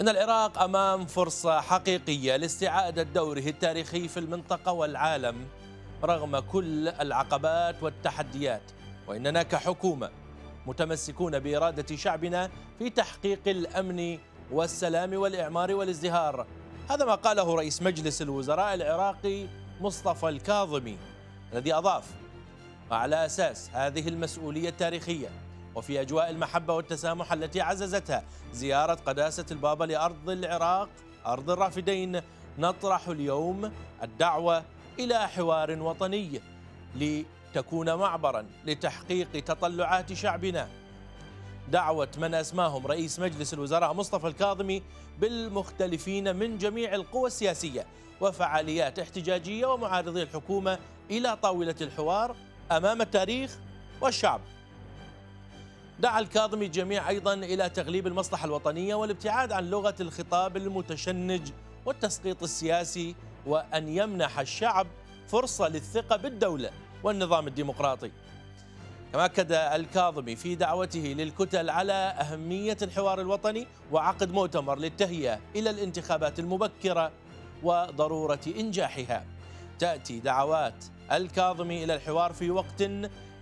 أن العراق أمام فرصة حقيقية لاستعادة دوره التاريخي في المنطقة والعالم رغم كل العقبات والتحديات وإننا كحكومة متمسكون بإرادة شعبنا في تحقيق الأمن والسلام والإعمار والازدهار هذا ما قاله رئيس مجلس الوزراء العراقي مصطفى الكاظمي الذي أضاف على أساس هذه المسؤولية التاريخية وفي أجواء المحبة والتسامح التي عززتها زيارة قداسة البابا لأرض العراق أرض الرافدين نطرح اليوم الدعوة إلى حوار وطني لتكون معبرا لتحقيق تطلعات شعبنا دعوة من أسماهم رئيس مجلس الوزراء مصطفى الكاظمي بالمختلفين من جميع القوى السياسية وفعاليات احتجاجية ومعارضي الحكومة إلى طاولة الحوار أمام التاريخ والشعب دعا الكاظمي الجميع أيضا إلى تغليب المصلحة الوطنية والابتعاد عن لغة الخطاب المتشنج والتسقيط السياسي وأن يمنح الشعب فرصة للثقة بالدولة والنظام الديمقراطي كما أكد الكاظمي في دعوته للكتل على أهمية الحوار الوطني وعقد مؤتمر للتهيئة إلى الانتخابات المبكرة وضرورة إنجاحها تأتي دعوات الكاظمي إلى الحوار في وقت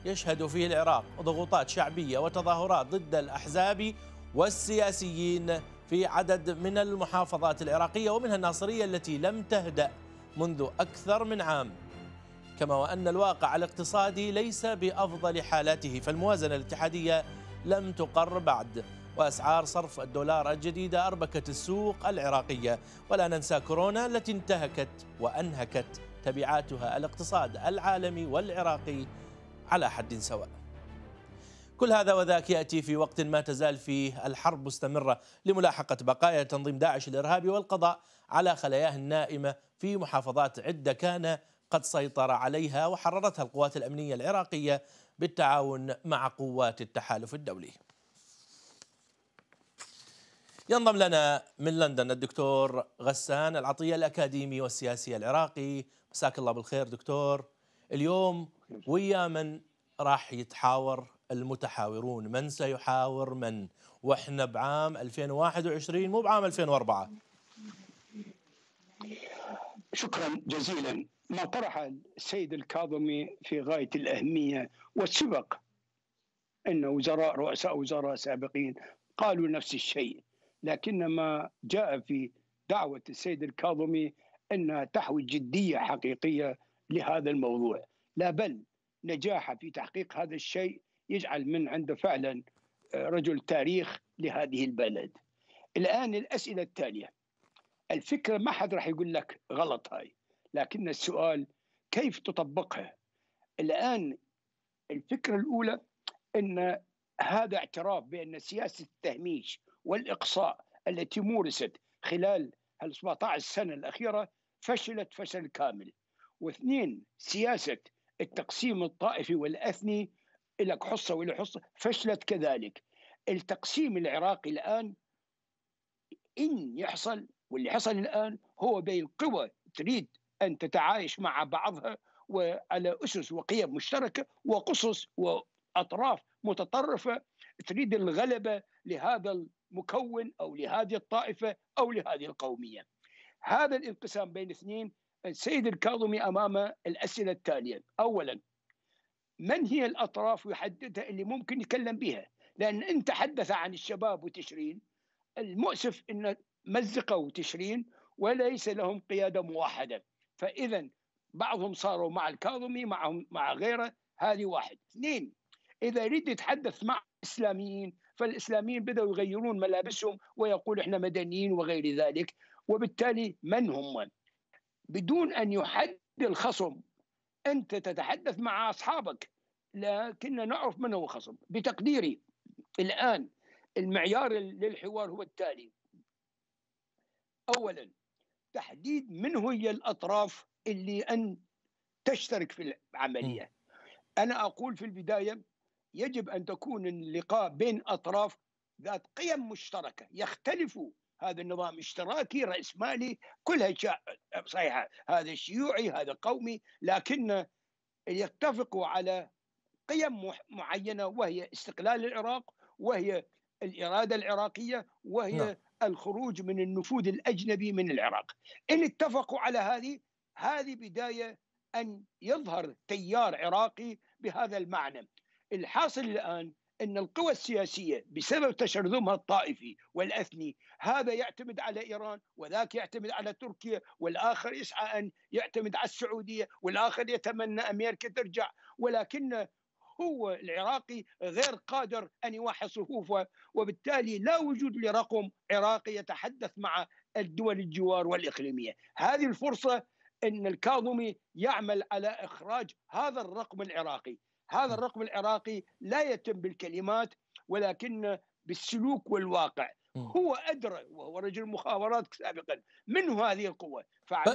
يشهد فيه العراق ضغوطات شعبية وتظاهرات ضد الأحزاب والسياسيين في عدد من المحافظات العراقية ومنها الناصرية التي لم تهدأ منذ أكثر من عام كما وأن الواقع الاقتصادي ليس بأفضل حالاته فالموازنة الاتحادية لم تقر بعد وأسعار صرف الدولار الجديدة أربكت السوق العراقية ولا ننسى كورونا التي انتهكت وأنهكت تبعاتها الاقتصاد العالمي والعراقي على حد سواء كل هذا وذاك ياتي في وقت ما تزال فيه الحرب مستمره لملاحقه بقايا تنظيم داعش الارهابي والقضاء على خلاياه النائمه في محافظات عده كان قد سيطر عليها وحررتها القوات الامنيه العراقيه بالتعاون مع قوات التحالف الدولي. ينضم لنا من لندن الدكتور غسان العطيه الاكاديمي والسياسي العراقي مساك الله بالخير دكتور اليوم ويا من راح يتحاور المتحاورون من سيحاور من واحنا بعام 2021 مو بعام 2004 شكرا جزيلا ما طرح السيد الكاظمي في غايه الاهميه والسبق ان وزراء رؤساء وزراء سابقين قالوا نفس الشيء لكن ما جاء في دعوه السيد الكاظمي انها تحوي جديه حقيقيه لهذا الموضوع لا بل نجاحه في تحقيق هذا الشيء يجعل من عنده فعلا آه، رجل تاريخ لهذه البلد الآن الأسئلة التالية الفكرة ما حد راح يقول لك غلط هاي لكن السؤال كيف تطبقها الآن الفكرة الأولى أن هذا اعتراف بأن سياسة التهميش والإقصاء التي مورست خلال ال 17 سنة الأخيرة فشلت فشل كامل واثنين سياسة التقسيم الطائفي والأثني لك حصة ولا حصة فشلت كذلك التقسيم العراقي الآن إن يحصل واللي حصل الآن هو بين قوى تريد أن تتعايش مع بعضها وعلى أسس وقيم مشتركة وقصص وأطراف متطرفة تريد الغلبة لهذا المكون أو لهذه الطائفة أو لهذه القومية هذا الانقسام بين اثنين السيد الكاظمي امام الاسئله التاليه اولا من هي الاطراف يحددها اللي ممكن يتكلم بها لان انت تحدث عن الشباب وتشرين المؤسف ان مزقوا تشرين وليس لهم قياده موحده فاذا بعضهم صاروا مع الكاظمي معهم مع غيره هذه واحد اثنين اذا يريد يتحدث مع الاسلاميين فالاسلاميين بداوا يغيرون ملابسهم ويقول احنا مدنيين وغير ذلك وبالتالي من هم بدون أن يحد الخصم أنت تتحدث مع أصحابك لكن نعرف من هو الخصم بتقديري الآن المعيار للحوار هو التالي أولا تحديد من هي الأطراف اللي أن تشترك في العملية أنا أقول في البداية يجب أن تكون اللقاء بين أطراف ذات قيم مشتركة يختلفوا هذا النظام اشتراكي رأسمالي كل أشياء صحيحة هذا شيوعي هذا قومي لكن يتفقوا على قيم معينة وهي استقلال العراق وهي الإرادة العراقية وهي نعم. الخروج من النفوذ الأجنبي من العراق إن اتفقوا على هذه هذه بداية أن يظهر تيار عراقي بهذا المعنى الحاصل الآن ان القوى السياسيه بسبب تشرذمها الطائفي والاثني هذا يعتمد على ايران وذاك يعتمد على تركيا والاخر يسعى ان يعتمد على السعوديه والاخر يتمنى امريكا ترجع ولكن هو العراقي غير قادر ان يوحي صفوفه وبالتالي لا وجود لرقم عراقي يتحدث مع الدول الجوار والاقليميه، هذه الفرصه ان الكاظمي يعمل على اخراج هذا الرقم العراقي، هذا الرقم العراقي لا يتم بالكلمات ولكن بالسلوك والواقع هو ادرى وهو رجل مخابرات سابقا منه هذه القوه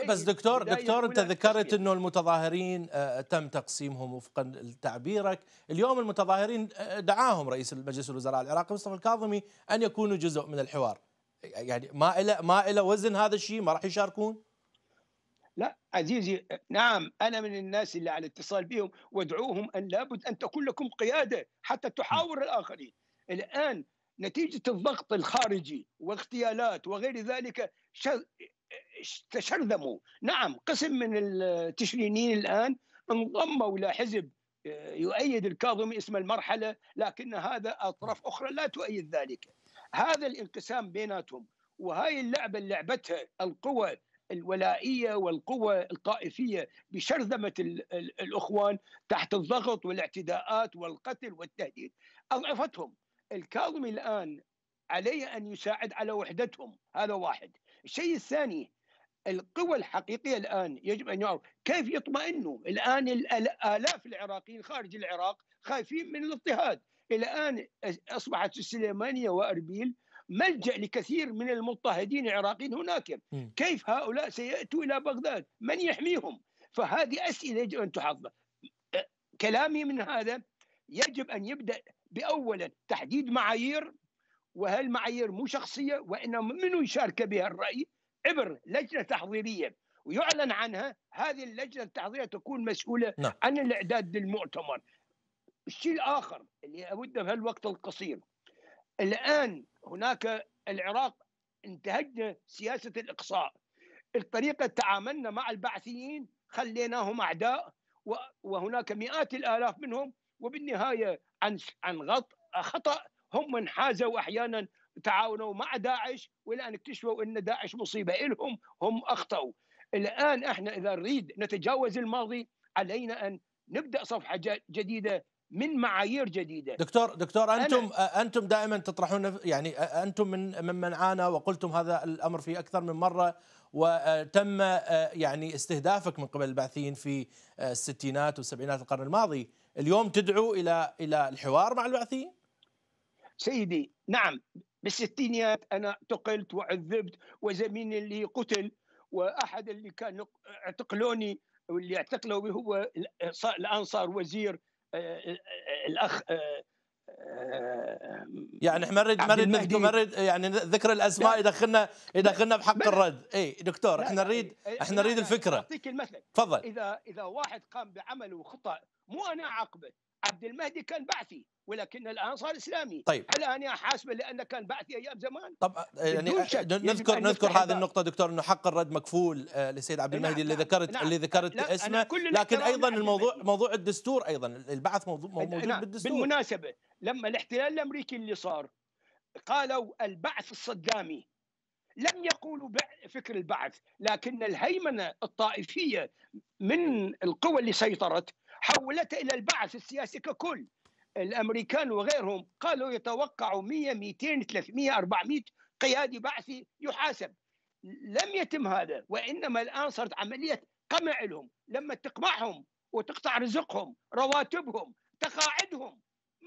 بس دكتور دكتور انت ذكرت انه المتظاهرين آه، تم تقسيمهم وفقا لتعبيرك، اليوم المتظاهرين آه، دعاهم رئيس مجلس الوزراء العراقي مصطفى الكاظمي ان يكونوا جزء من الحوار. يعني ما إلى ما إلى وزن هذا الشيء ما راح يشاركون؟ لا عزيزي نعم أنا من الناس اللي على اتصال بهم وادعوهم أن لابد أن تكون لكم قيادة حتى تحاور الآخرين الآن نتيجة الضغط الخارجي واغتيالات وغير ذلك تشرذموا نعم قسم من التشرينيين الآن انضموا إلى حزب آه، يؤيد الكاظمي اسم المرحلة لكن هذا أطراف أخرى لا تؤيد ذلك هذا الانقسام بيناتهم وهاي اللعبة اللي لعبتها القوى الولائيه والقوه القائفيه بشرذمه الاخوان تحت الضغط والاعتداءات والقتل والتهديد اضعفتهم الكاظمي الان عليه ان يساعد على وحدتهم هذا واحد الشيء الثاني القوى الحقيقيه الان يجب ان يعرف كيف يطمئنوا الان الالاف العراقيين خارج العراق خايفين من الاضطهاد الان اصبحت السليمانيه واربيل ملجا لكثير من المضطهدين العراقيين هناك كيف هؤلاء سياتوا الى بغداد من يحميهم فهذه اسئله يجب ان تحظ كلامي من هذا يجب ان يبدا باولا تحديد معايير وهالمعايير مو شخصيه وانما من يشارك بها الراي عبر لجنه تحضيريه ويعلن عنها هذه اللجنه التحضيريه تكون مسؤوله نعم. عن الاعداد للمؤتمر الشيء الاخر اللي اود في الوقت القصير الان هناك العراق انتهجنا سياسه الاقصاء الطريقه تعاملنا مع البعثيين خليناهم اعداء وهناك مئات الالاف منهم وبالنهايه عن عن غط خطا هم من حازوا احيانا تعاونوا مع داعش والان اكتشفوا ان داعش مصيبه الهم هم اخطاوا الان احنا اذا نريد نتجاوز الماضي علينا ان نبدا صفحه جديده من معايير جديده دكتور دكتور انتم انتم دائما تطرحون يعني انتم من ممن عانى وقلتم هذا الامر في اكثر من مره وتم يعني استهدافك من قبل الباحثين في الستينات والسبعينات القرن الماضي اليوم تدعو الى الى الحوار مع الباحثين سيدي نعم بالستينيات انا اعتقلت وعذبت وزميلي اللي قتل واحد اللي كان اعتقلوني واللي اعتقلوا هو الان صار وزير آه، آه، آه، الاخ يعني احنا نريد نرد نريد يعني ذكر الاسماء يدخلنا يدخلنا بحق الرد اي دكتور احنا نريد إيه، إيه، احنا نريد الفكره اعطيك المثل تفضل اذا اذا واحد قام بعمل وخطا مو انا اعاقبه عبد المهدي كان بعثي ولكن الان صار اسلامي طيب الان يا حاسبه لانه كان بعثي ايام زمان طب آه، يعني آه، نذكر يعني نذكر هذه النقطه دكتور انه حق الرد مكفول للسيد آه، عبد المهدي اللي ذكرت اللي ذكرت اسمه لكن ايضا الموضوع يعني. موضوع الدستور ايضا البعث موضوع موجود بالدستور بالمناسبه لما الاحتلال الامريكي اللي صار قالوا البعث الصدامي لم يقولوا فكر البعث لكن الهيمنه الطائفيه من القوى اللي سيطرت حولت إلى البعث السياسي ككل الامريكان وغيرهم قالوا يتوقعوا 100 200 300 400 قيادي بعثي يحاسب لم يتم هذا وانما الان صارت عمليه قمع لهم لما تقمعهم وتقطع رزقهم رواتبهم تقاعدهم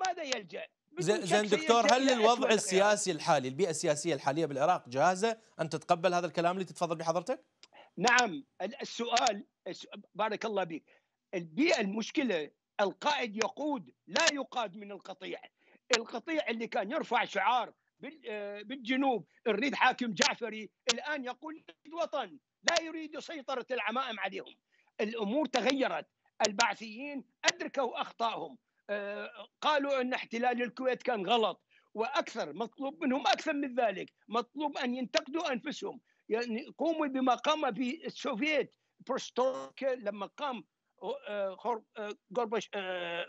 ماذا يلجا زين دكتور هل الوضع السياسي الحالي البيئه السياسيه الحاليه بالعراق جاهزه ان تتقبل هذا الكلام اللي تتفضل بحضرتك نعم السؤال بارك الله بك البيئة المشكلة القائد يقود لا يقاد من القطيع القطيع اللي كان يرفع شعار آه، بالجنوب نريد حاكم جعفري الآن يقول الوطن وطن لا يريد سيطرة العمائم عليهم الأمور تغيرت البعثيين أدركوا أخطائهم آه، قالوا أن احتلال الكويت كان غلط وأكثر مطلوب منهم أكثر من ذلك مطلوب أن ينتقدوا أنفسهم يعني قوموا بما قام به السوفيت بروستوك لما قام غورباش آه،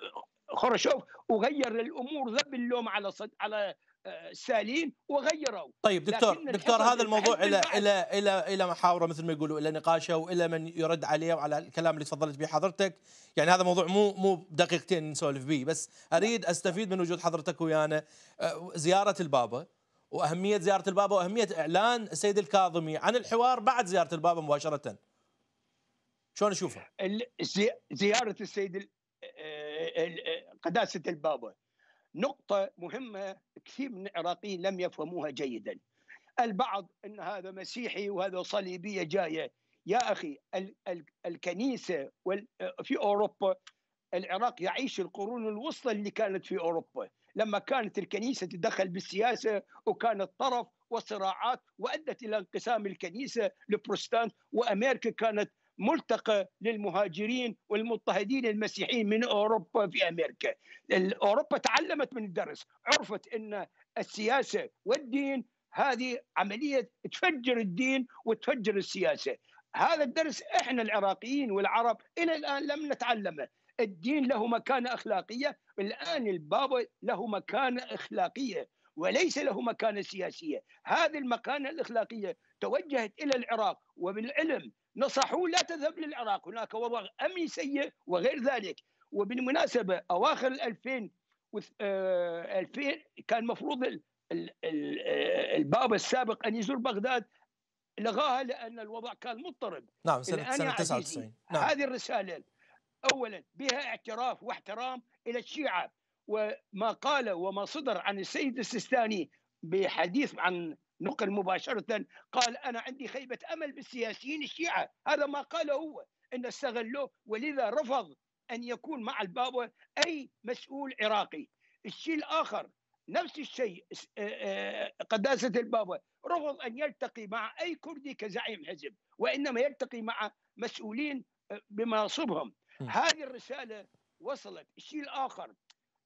خرشوف وغير الامور ذب اللوم على صد على آه، سالين وغيروا طيب دكتور دكتور هذا الموضوع الى الى الى الى محاوره مثل ما يقولوا الى نقاشه والى من يرد عليه وعلى الكلام اللي تفضلت به حضرتك يعني هذا موضوع مو مو دقيقتين نسولف به بس اريد استفيد من وجود حضرتك ويانا آه، زياره البابا واهميه زياره البابا واهميه اعلان السيد الكاظمي عن الحوار بعد زياره البابا مباشره شلون اشوفها؟ زياره السيد آه، آه، قداسه البابا نقطه مهمه كثير من العراقيين لم يفهموها جيدا البعض ان هذا مسيحي وهذا صليبيه جايه يا اخي الكنيسه آه، في اوروبا العراق يعيش القرون الوسطى اللي كانت في اوروبا لما كانت الكنيسه تدخل بالسياسه وكانت طرف وصراعات وادت الى انقسام الكنيسه لبروستانت وامريكا كانت ملتقى للمهاجرين والمضطهدين المسيحيين من اوروبا في امريكا. اوروبا تعلمت من الدرس، عرفت ان السياسه والدين هذه عمليه تفجر الدين وتفجر السياسه. هذا الدرس احنا العراقيين والعرب الى الان لم نتعلمه. الدين له مكانه اخلاقيه، الان البابا له مكانه اخلاقيه. وليس له مكانه سياسيه، هذه المكانه الاخلاقيه توجهت الى العراق وبالعلم نصحوا لا تذهب للعراق هناك وضع امني سيء وغير ذلك وبالمناسبه اواخر 2000 2000 آه، كان مفروض آه، الباب السابق ان يزور بغداد لغاها لان الوضع كان مضطرب نعم سنه, سنة 99 نعم. هذه الرساله اولا بها اعتراف واحترام الى الشيعه وما قال وما صدر عن السيد السيستاني بحديث عن نقل مباشرة قال أنا عندي خيبة أمل بالسياسيين الشيعة هذا ما قاله هو أن استغلوه ولذا رفض أن يكون مع البابا أي مسؤول عراقي الشيء الآخر نفس الشيء آه، آه، قداسة البابا رفض أن يلتقي مع أي كردي كزعيم حزب وإنما يلتقي مع مسؤولين آه، بمناصبهم هذه الرسالة وصلت الشيء الآخر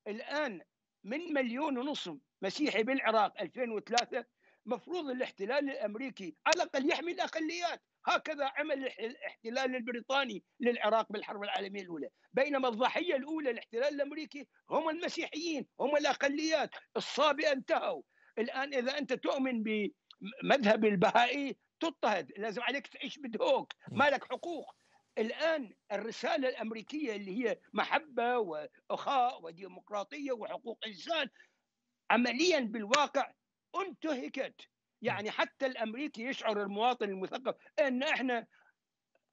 الآن من مليون ونصف مسيحي بالعراق 2003 مفروض الاحتلال الامريكي على الاقل يحمي الاقليات هكذا عمل الاحتلال البريطاني للعراق بالحرب العالميه الاولى، بينما الضحيه الاولى الاحتلال الامريكي هم المسيحيين، هم الاقليات، الصابئه انتهوا، الان اذا انت تؤمن بمذهب البهائي تضطهد، لازم عليك تعيش بدهوك، ما لك حقوق. الان الرساله الامريكيه اللي هي محبه واخاء وديمقراطيه وحقوق انسان عمليا بالواقع انتهكت نعم. يعني حتى الامريكي يشعر المواطن المثقف ان احنا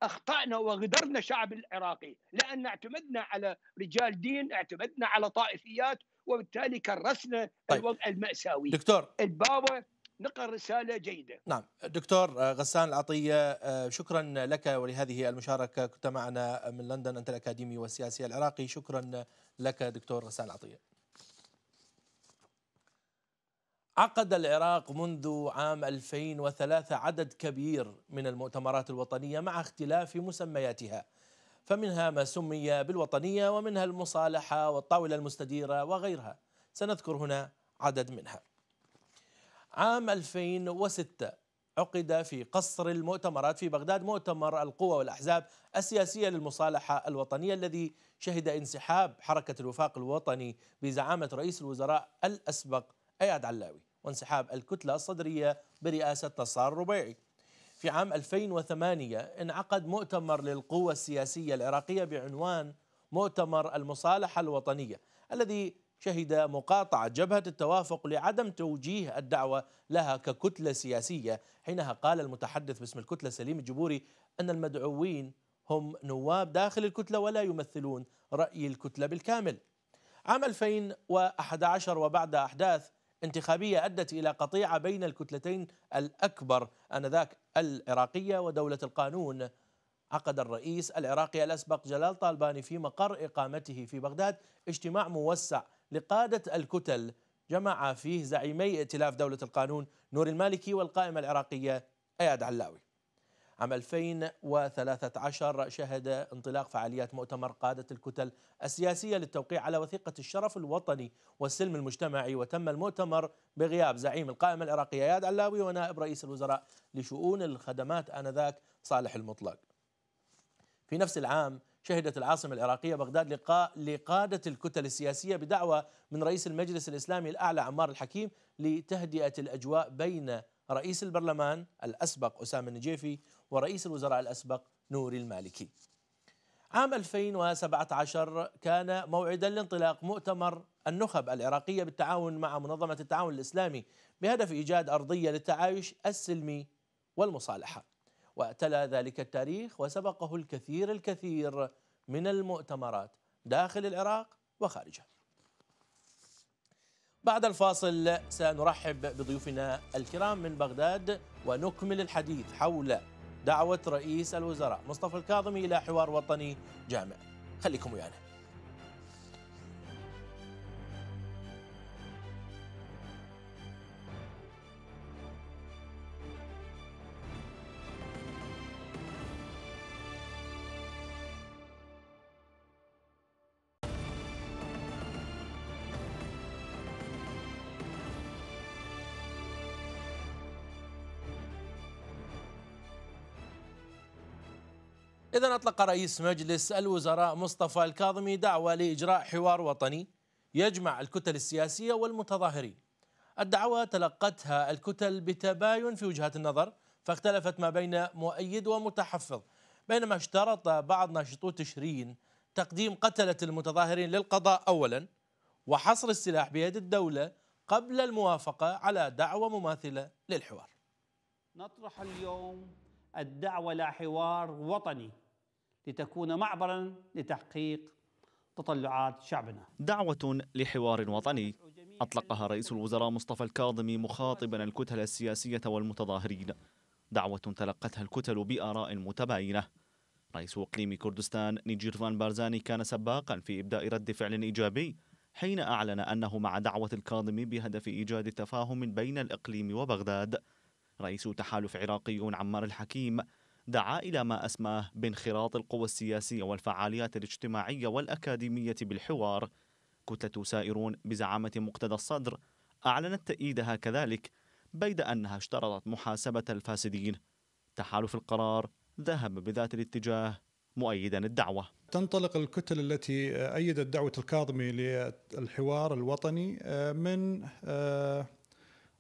اخطانا وغدرنا الشعب العراقي لان اعتمدنا على رجال دين اعتمدنا على طائفيات وبالتالي كرسنا طيب. الوضع الماساوي دكتور البابا نقل رسالة جيدة نعم دكتور آه، غسان العطية آه، شكرا لك ولهذه المشاركة كنت معنا من لندن أنت الأكاديمي والسياسي العراقي شكرا لك دكتور غسان العطية عقد العراق منذ عام 2003 عدد كبير من المؤتمرات الوطنية مع اختلاف مسمياتها فمنها ما سمي بالوطنية ومنها المصالحة والطاولة المستديرة وغيرها سنذكر هنا عدد منها عام 2006 عقد في قصر المؤتمرات في بغداد مؤتمر القوى والأحزاب السياسية للمصالحة الوطنية الذي شهد انسحاب حركة الوفاق الوطني بزعامة رئيس الوزراء الأسبق اياد علاوي وانسحاب الكتلة الصدرية برئاسة نصار الربيعي. في عام 2008 انعقد مؤتمر للقوى السياسية العراقية بعنوان مؤتمر المصالحة الوطنية الذي شهد مقاطعة جبهة التوافق لعدم توجيه الدعوة لها ككتلة سياسية حينها قال المتحدث باسم الكتلة سليم الجبوري أن المدعوين هم نواب داخل الكتلة ولا يمثلون رأي الكتلة بالكامل عام 2011 وبعد أحداث انتخابية أدت إلى قطيعة بين الكتلتين الأكبر آنذاك العراقية ودولة القانون عقد الرئيس العراقي الأسبق جلال طالباني في مقر إقامته في بغداد اجتماع موسع لقادة الكتل جمع فيه زعيمي ائتلاف دولة القانون نور المالكي والقائمة العراقية أياد علاوي عام 2013 شهد انطلاق فعاليات مؤتمر قادة الكتل السياسية للتوقيع على وثيقة الشرف الوطني والسلم المجتمعي وتم المؤتمر بغياب زعيم القائمة العراقية اياد علاوي ونائب رئيس الوزراء لشؤون الخدمات آنذاك صالح المطلق في نفس العام شهدت العاصمة العراقية بغداد لقاء لقادة الكتل السياسية بدعوة من رئيس المجلس الإسلامي الأعلى عمار الحكيم لتهدئة الأجواء بين رئيس البرلمان الأسبق أسامة النجيفي ورئيس الوزراء الأسبق نوري المالكي عام 2017 كان موعدا لانطلاق مؤتمر النخب العراقية بالتعاون مع منظمة التعاون الإسلامي بهدف إيجاد أرضية للتعايش السلمي والمصالحة واتلى ذلك التاريخ وسبقه الكثير الكثير من المؤتمرات داخل العراق وخارجه بعد الفاصل سنرحب بضيوفنا الكرام من بغداد ونكمل الحديث حول دعوة رئيس الوزراء مصطفى الكاظمي إلى حوار وطني جامع خليكم ويانا أطلق رئيس مجلس الوزراء مصطفى الكاظمي دعوة لإجراء حوار وطني يجمع الكتل السياسية والمتظاهرين الدعوة تلقتها الكتل بتباين في وجهات النظر فاختلفت ما بين مؤيد ومتحفظ بينما اشترط بعض ناشطو تشرين تقديم قتلة المتظاهرين للقضاء أولا وحصر السلاح بيد الدولة قبل الموافقة على دعوة مماثلة للحوار نطرح اليوم الدعوة لحوار وطني لتكون معبرا لتحقيق تطلعات شعبنا دعوة لحوار وطني أطلقها رئيس الوزراء مصطفى الكاظمي مخاطبا الكتل السياسية والمتظاهرين دعوة تلقتها الكتل بآراء متباينة رئيس إقليم كردستان نيجيرفان بارزاني كان سباقا في إبداء رد فعل إيجابي حين أعلن أنه مع دعوة الكاظمي بهدف إيجاد تفاهم بين الإقليم وبغداد رئيس تحالف عراقي عمار الحكيم دعا إلى ما أسماه بانخراط القوى السياسية والفعاليات الاجتماعية والأكاديمية بالحوار كتلة سائرون بزعامة مقتدى الصدر أعلنت تأييدها كذلك بيد أنها اشترطت محاسبة الفاسدين تحالف القرار ذهب بذات الاتجاه مؤيدا الدعوة تنطلق الكتل التي أيدت دعوة الكاظمي للحوار الوطني آه، من آه،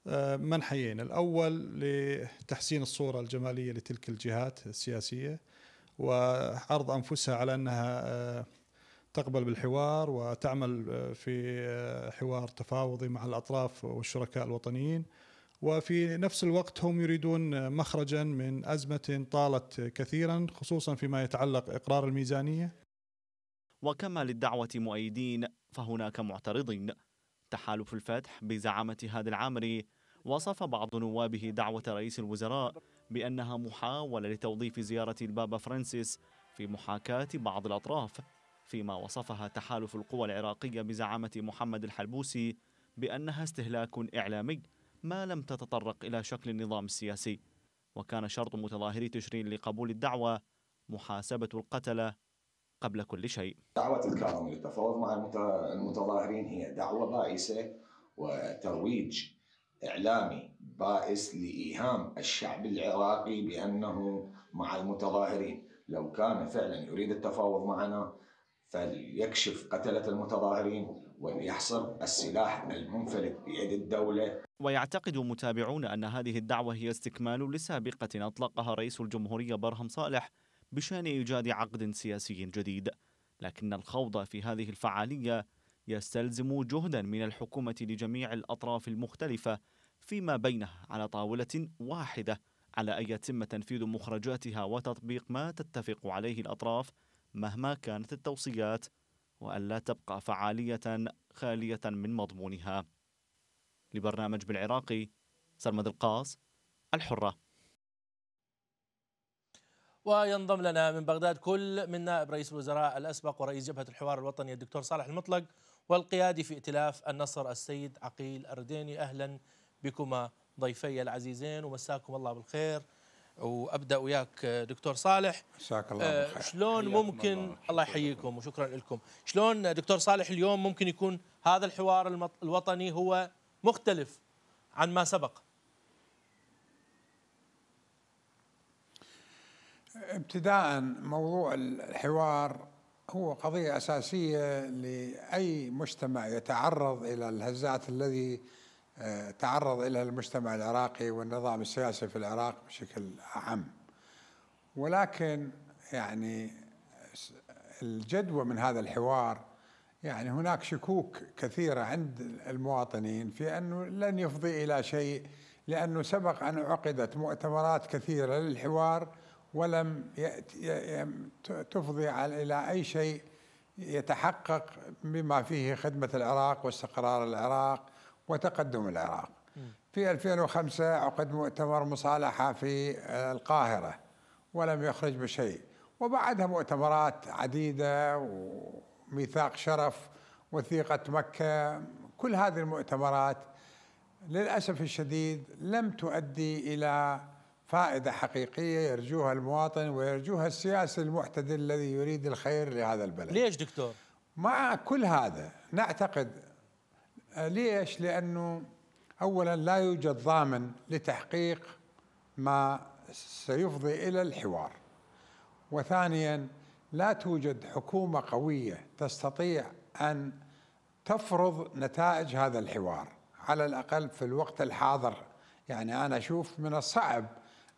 آه، منحيين الأول لتحسين الصورة الجمالية لتلك الجهات السياسية وعرض أنفسها على أنها آه، تقبل بالحوار وتعمل آه، في حوار تفاوضي مع الأطراف والشركاء الوطنيين وفي نفس الوقت هم يريدون مخرجا من أزمة طالت كثيرا خصوصا فيما يتعلق إقرار الميزانية وكما للدعوة مؤيدين فهناك معترضين تحالف الفتح بزعامة هادي العامري وصف بعض نوابه دعوة رئيس الوزراء بأنها محاولة لتوظيف زيارة البابا فرانسيس في محاكاة بعض الأطراف فيما وصفها تحالف القوى العراقية بزعامة محمد الحلبوسي بأنها استهلاك إعلامي ما لم تتطرق إلى شكل النظام السياسي وكان شرط متظاهري تشرين لقبول الدعوة محاسبة القتلة قبل كل شيء دعوة الكاظمي للتفاوض مع المتظاهرين هي دعوة بائسة وترويج إعلامي بائس لإيهام الشعب العراقي بأنه مع المتظاهرين لو كان فعلا يريد التفاوض معنا فليكشف قتلة المتظاهرين وليحصر السلاح المنفلت بيد الدولة ويعتقد متابعون أن هذه الدعوة هي استكمال لسابقة أطلقها رئيس الجمهورية برهم صالح بشان إيجاد عقد سياسي جديد لكن الخوض في هذه الفعالية يستلزم جهدا من الحكومة لجميع الأطراف المختلفة فيما بينها على طاولة واحدة على أن يتم تنفيذ مخرجاتها وتطبيق ما تتفق عليه الأطراف مهما كانت التوصيات وألا تبقى فعالية خالية من مضمونها لبرنامج بالعراقي سرمد القاص الحره وينضم لنا من بغداد كل من نائب رئيس الوزراء الأسبق ورئيس جبهة الحوار الوطني الدكتور صالح المطلق والقيادي في ائتلاف النصر السيد عقيل أرديني أهلا بكما ضيفي العزيزين ومساكم الله بالخير وابدا وياك دكتور صالح مساك الله آه، بالخير شلون ممكن الله, الله يحييكم وشكرا لكم شلون دكتور صالح اليوم ممكن يكون هذا الحوار الوطني هو مختلف عن ما سبق ابتداء موضوع الحوار هو قضية أساسية لأي مجتمع يتعرض إلى الهزات الذي آه، تعرض إلى المجتمع العراقي والنظام السياسي في العراق بشكل عام ولكن يعني الجدوى من هذا الحوار يعني هناك شكوك كثيرة عند المواطنين في أنه لن يفضي إلى شيء لأنه سبق أن عقدت مؤتمرات كثيرة للحوار ولم تفضي إلى أي شيء يتحقق بما فيه خدمة العراق واستقرار العراق وتقدم العراق في 2005 عقد مؤتمر مصالحة في القاهرة ولم يخرج بشيء وبعدها مؤتمرات عديدة وميثاق شرف وثيقة مكة كل هذه المؤتمرات للأسف الشديد لم تؤدي إلى فائدة حقيقية يرجوها المواطن ويرجوها السياسي المعتدل الذي يريد الخير لهذا البلد ليش دكتور؟ مع كل هذا نعتقد آه، ليش؟ لأنه أولا لا يوجد ضامن لتحقيق ما سيفضي إلى الحوار وثانيا لا توجد حكومة قوية تستطيع أن تفرض نتائج هذا الحوار على الأقل في الوقت الحاضر يعني أنا أشوف من الصعب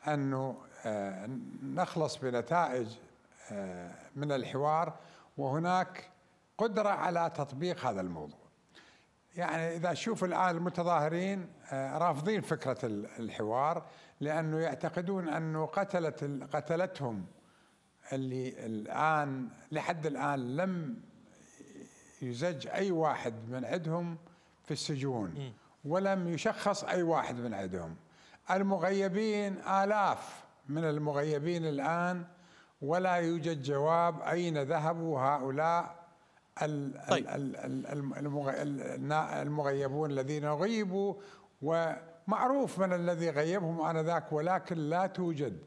أنه آه، نخلص بنتائج آه، من الحوار وهناك قدرة على تطبيق هذا الموضوع يعني إذا شوف الآن المتظاهرين آه، رافضين فكرة الحوار لأنه يعتقدون أنه قتلت قتلتهم اللي الآن لحد الآن لم يزج أي واحد من عندهم في السجون ولم يشخص أي واحد من عندهم المغيبين آلاف من المغيبين الآن ولا يوجد جواب أين ذهبوا هؤلاء طيب. المغيبون الذين غيبوا ومعروف من الذي غيبهم آنذاك ولكن لا توجد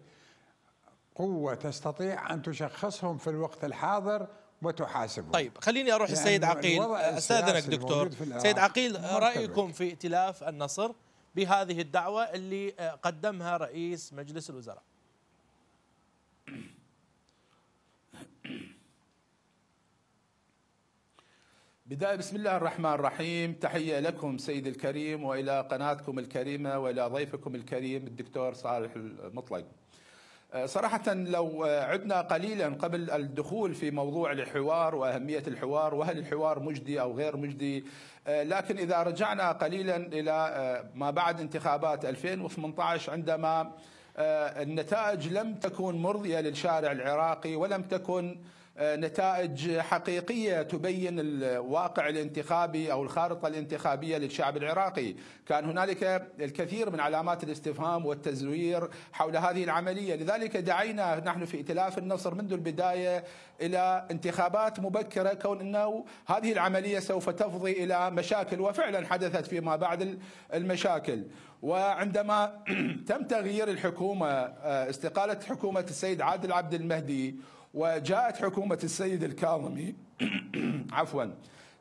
قوة تستطيع أن تشخصهم في الوقت الحاضر وتحاسبهم طيب خليني أروح السيد عقيل أستاذنك دكتور سيد عقيل رأيكم في ائتلاف النصر بهذه الدعوة اللي آه، قدمها رئيس مجلس الوزراء بداية بسم الله الرحمن الرحيم تحية لكم سيد الكريم وإلى قناتكم الكريمة وإلى ضيفكم الكريم الدكتور صالح المطلق آه، صراحة لو آه، عدنا قليلا قبل الدخول في موضوع الحوار وأهمية الحوار وهل الحوار مجدي أو غير مجدي آه، لكن إذا رجعنا قليلا إلى ما بعد انتخابات 2018 عندما النتائج لم تكن مرضية للشارع العراقي ولم تكن آه، نتائج حقيقية تبين الواقع الانتخابي أو الخارطة الانتخابية للشعب العراقي كان هنالك الكثير من علامات الاستفهام والتزوير حول هذه العملية لذلك دعينا نحن في ائتلاف النصر منذ البداية إلى انتخابات مبكرة كون أنه هذه العملية سوف تفضي إلى مشاكل وفعلا حدثت فيما بعد المشاكل وعندما تم تغيير الحكومة آه، استقالة حكومة السيد عادل عبد المهدي وجاءت حكومة السيد الكاظمي عفوا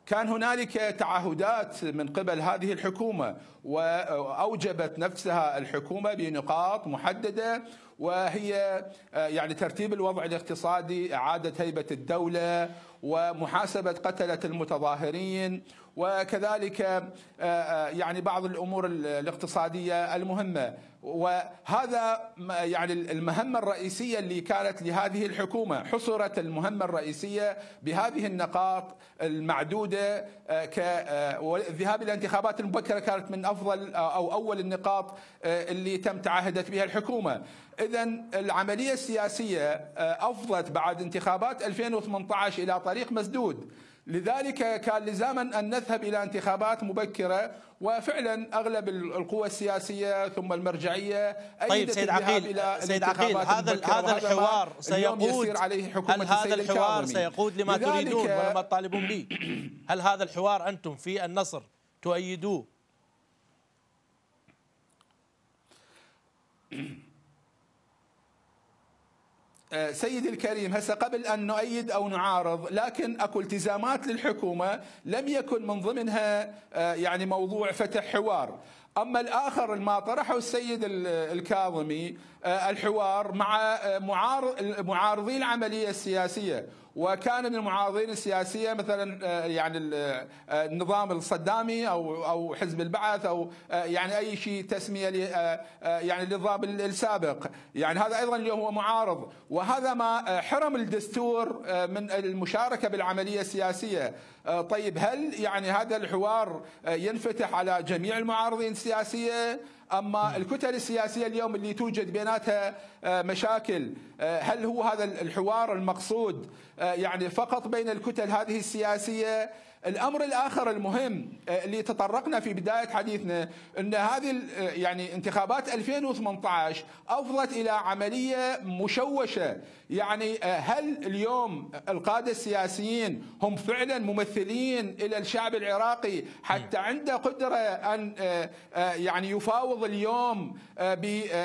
كان هنالك تعهدات من قبل هذه الحكومة وأوجبت نفسها الحكومة بنقاط محددة وهي آه، يعني ترتيب الوضع الاقتصادي إعادة هيبة الدولة ومحاسبة قتلة المتظاهرين وكذلك آه، آه، يعني بعض الأمور الاقتصادية المهمة وهذا يعني المهمة الرئيسية اللي كانت لهذه الحكومة حصرت المهمة الرئيسية بهذه النقاط المعدودة الى الانتخابات المبكرة كانت من أفضل أو أول النقاط اللي تم تعهدت بها الحكومة اذا العمليه السياسيه آه، افضت بعد انتخابات 2018 الى طريق مسدود لذلك كان لزاما ان نذهب الى انتخابات مبكره وفعلا اغلب القوى السياسيه ثم المرجعيه طيب سيد عقيل إلى سيد عقيل هذا هذا الحوار سيقود عليه حكومة هل هذا الحوار سيقود لما تريدون ولما تطالبون به؟ هل هذا الحوار انتم في النصر تؤيدوه؟ آه، سيدي الكريم هسه قبل أن نؤيد أو نعارض لكن أكو التزامات للحكومة لم يكن من ضمنها آه، يعني موضوع فتح حوار أما الآخر ما طرحه السيد الكاظمي آه، الحوار مع معارضي العملية السياسية وكان من المعارضين السياسيه مثلا آه، يعني آه، النظام الصدامي او او حزب البعث او آه، يعني اي شيء تسميه يعني النظام السابق، يعني هذا ايضا اللي هو معارض وهذا ما حرم الدستور من المشاركه بالعمليه السياسيه، طيب هل يعني هذا الحوار ينفتح على جميع المعارضين السياسيه؟ أما نعم. الكتل السياسية اليوم اللي توجد بيناتها آه، مشاكل آه، هل هو هذا الحوار المقصود آه، يعني فقط بين الكتل هذه السياسية الامر الاخر المهم آه، اللي تطرقنا في بدايه حديثنا ان هذه آه، يعني انتخابات 2018 افضت الى عمليه مشوشه يعني آه، هل اليوم القاده السياسيين هم فعلا ممثلين الى الشعب العراقي حتى عنده قدره ان يعني يفاوض اليوم ب